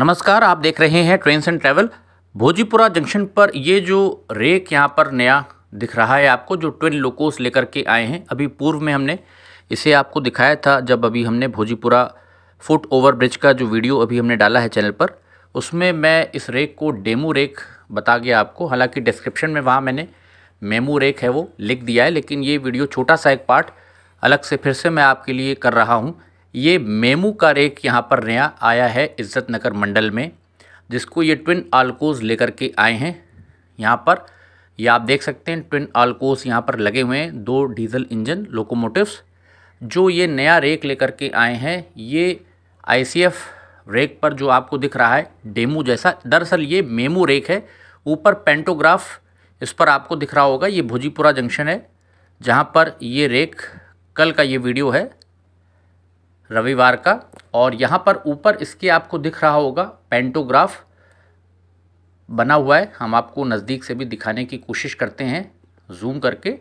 नमस्कार आप देख रहे हैं train and travel Bhojipura junction पर ये जो रेक यहाँ पर नया दिख रहा है आपको जो ट्विन लोकोस लेकर के आए हैं अभी पूर्व में हमने इसे आपको दिखाया था जब अभी हमने भोजीपुरा फुट ओवर ब्रिज का जो वीडियो अभी हमने डाला है चैनल पर उसमें मैं इस रेक को डेमो रेक बता गया आपको हालांकि डिस्क्रिप्शन में वहाँ मैंने मेमो रेक है वो लिख दिया है लेकिन ये वीडियो छोटा सा एक पार्ट अलग से फिर से मैं आपके लिए कर रहा हूँ ये मेमू का रेक यहाँ पर नया आया है इज़्ज़त नगर मंडल में जिसको ये ट्विन आलकोज लेकर के आए हैं यहाँ पर ये आप देख सकते हैं ट्विन आलकोज यहाँ पर लगे हुए हैं दो डीजल इंजन लोकोमोटिव्स जो ये नया रेक लेकर के आए हैं ये आईसीएफ रेक पर जो आपको दिख रहा है डेमू जैसा दरअसल ये मेमू रेक है ऊपर पेंटोग्राफ इस पर आपको दिख रहा होगा ये भोजीपुरा जंक्शन है जहाँ पर ये रेक कल का ये वीडियो है रविवार का और यहाँ पर ऊपर इसके आपको दिख रहा होगा पेंटोग्राफ बना हुआ है हम आपको नज़दीक से भी दिखाने की कोशिश करते हैं जूम करके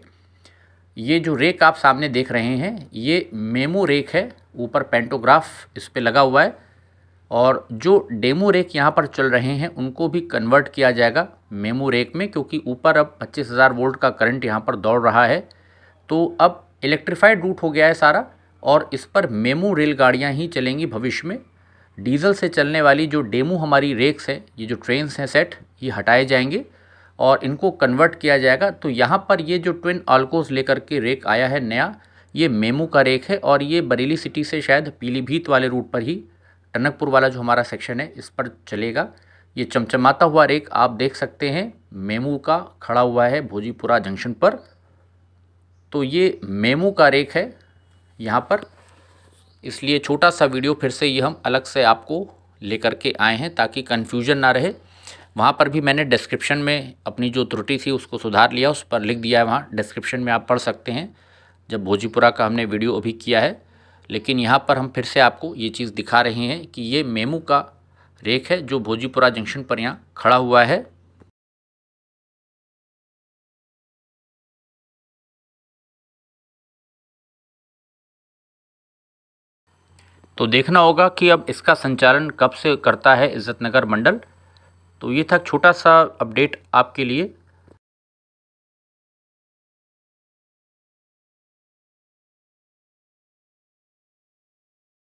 ये जो रेक आप सामने देख रहे हैं ये मेमो रेक है ऊपर पेंटोग्राफ इस पर लगा हुआ है और जो डेमो रेक यहाँ पर चल रहे हैं उनको भी कन्वर्ट किया जाएगा मेमो रेक में क्योंकि ऊपर अब 25,000 वोल्ट का करंट यहाँ पर दौड़ रहा है तो अब इलेक्ट्रिफाइड रूट हो गया है सारा और इस पर मेमू रेलगाड़ियाँ ही चलेंगी भविष्य में डीजल से चलने वाली जो डेमू हमारी रेक्स है ये जो ट्रेन्स हैं सेट ये हटाए जाएंगे और इनको कन्वर्ट किया जाएगा तो यहाँ पर ये जो ट्विन आल्कोस लेकर के रेक आया है नया ये मेमू का रेक है और ये बरेली सिटी से शायद पीलीभीत वाले रूट पर ही टनकपुर वाला जो हमारा सेक्शन है इस पर चलेगा ये चमचमाता हुआ रेक आप देख सकते हैं मेमू का खड़ा हुआ है भोजीपुरा जंक्शन पर तो ये मेमू का रेक है यहाँ पर इसलिए छोटा सा वीडियो फिर से ये हम अलग से आपको लेकर के आए हैं ताकि कन्फ्यूजन ना रहे वहाँ पर भी मैंने डिस्क्रिप्शन में अपनी जो त्रुटि थी उसको सुधार लिया उस पर लिख दिया है वहाँ डिस्क्रिप्शन में आप पढ़ सकते हैं जब भोजीपुरा का हमने वीडियो अभी किया है लेकिन यहाँ पर हम फिर से आपको ये चीज़ दिखा रहे हैं कि ये मेमू का रेख है जो भोजीपुरा जंक्शन पर यहाँ खड़ा हुआ है तो देखना होगा कि अब इसका संचालन कब से करता है इज़्ज़त नगर मंडल तो ये था छोटा सा अपडेट आपके लिए